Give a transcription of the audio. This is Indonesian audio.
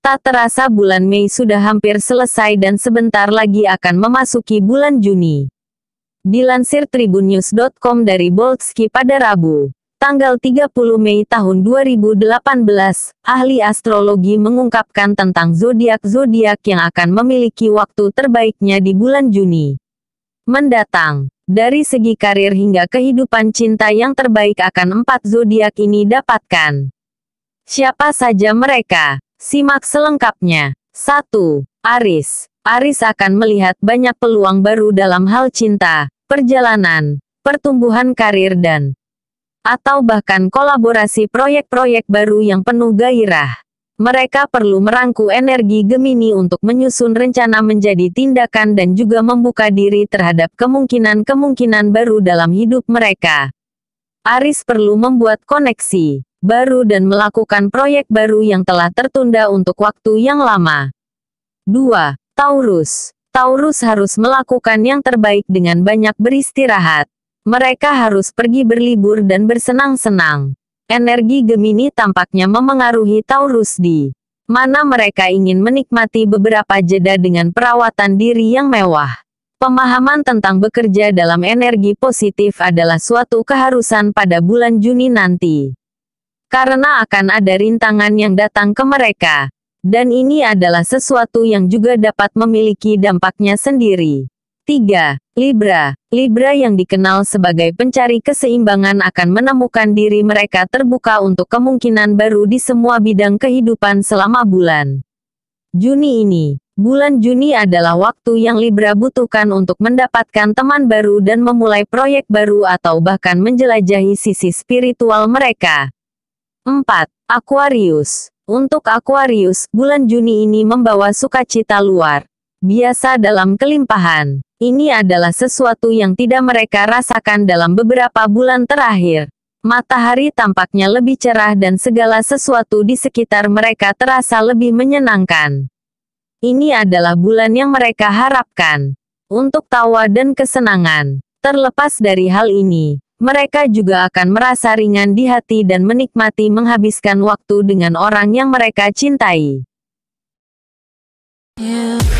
Tak terasa bulan Mei sudah hampir selesai dan sebentar lagi akan memasuki bulan Juni. Dilansir tribunnews.com dari Boltski pada Rabu, tanggal 30 Mei tahun 2018, ahli astrologi mengungkapkan tentang zodiak-zodiak yang akan memiliki waktu terbaiknya di bulan Juni mendatang. Dari segi karir hingga kehidupan cinta yang terbaik akan empat zodiak ini dapatkan. Siapa saja mereka? Simak selengkapnya. 1. Aris. Aris akan melihat banyak peluang baru dalam hal cinta, perjalanan, pertumbuhan karir dan atau bahkan kolaborasi proyek-proyek baru yang penuh gairah. Mereka perlu merangku energi Gemini untuk menyusun rencana menjadi tindakan dan juga membuka diri terhadap kemungkinan-kemungkinan baru dalam hidup mereka. Aris perlu membuat koneksi, baru dan melakukan proyek baru yang telah tertunda untuk waktu yang lama. 2. Taurus Taurus harus melakukan yang terbaik dengan banyak beristirahat. Mereka harus pergi berlibur dan bersenang-senang. Energi Gemini tampaknya memengaruhi Taurus di mana mereka ingin menikmati beberapa jeda dengan perawatan diri yang mewah. Pemahaman tentang bekerja dalam energi positif adalah suatu keharusan pada bulan Juni nanti karena akan ada rintangan yang datang ke mereka. Dan ini adalah sesuatu yang juga dapat memiliki dampaknya sendiri. 3. Libra Libra yang dikenal sebagai pencari keseimbangan akan menemukan diri mereka terbuka untuk kemungkinan baru di semua bidang kehidupan selama bulan Juni ini. Bulan Juni adalah waktu yang Libra butuhkan untuk mendapatkan teman baru dan memulai proyek baru atau bahkan menjelajahi sisi spiritual mereka. 4. Aquarius Untuk Aquarius, bulan Juni ini membawa sukacita luar biasa dalam kelimpahan. Ini adalah sesuatu yang tidak mereka rasakan dalam beberapa bulan terakhir. Matahari tampaknya lebih cerah dan segala sesuatu di sekitar mereka terasa lebih menyenangkan. Ini adalah bulan yang mereka harapkan untuk tawa dan kesenangan. Terlepas dari hal ini, mereka juga akan merasa ringan di hati dan menikmati menghabiskan waktu dengan orang yang mereka cintai. Yeah.